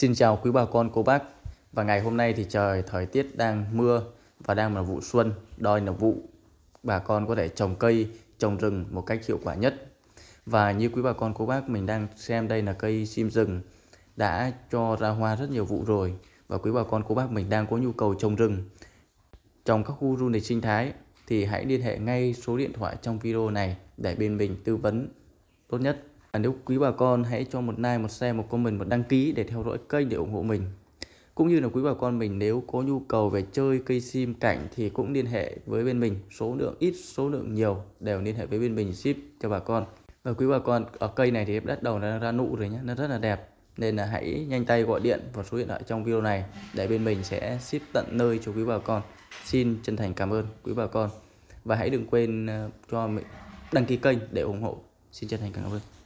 Xin chào quý bà con cô bác Và ngày hôm nay thì trời thời tiết đang mưa và đang là vụ xuân Đòi là vụ bà con có thể trồng cây, trồng rừng một cách hiệu quả nhất Và như quý bà con cô bác mình đang xem đây là cây sim rừng Đã cho ra hoa rất nhiều vụ rồi Và quý bà con cô bác mình đang có nhu cầu trồng rừng Trong các khu du lịch sinh thái thì hãy liên hệ ngay số điện thoại trong video này để bên mình tư vấn tốt nhất nếu quý bà con hãy cho một like, một share, một comment, một đăng ký để theo dõi kênh để ủng hộ mình. Cũng như là quý bà con mình nếu có nhu cầu về chơi cây sim cảnh thì cũng liên hệ với bên mình. Số lượng ít, số lượng nhiều đều liên hệ với bên mình ship cho bà con. Và quý bà con ở cây này thì bắt đầu nó ra nụ rồi nhé, nó rất là đẹp. Nên là hãy nhanh tay gọi điện vào số điện thoại trong video này để bên mình sẽ ship tận nơi cho quý bà con. Xin chân thành cảm ơn quý bà con. Và hãy đừng quên ờ, cho mình đăng ký kênh để ủng hộ. Xin chân thành cảm ơn.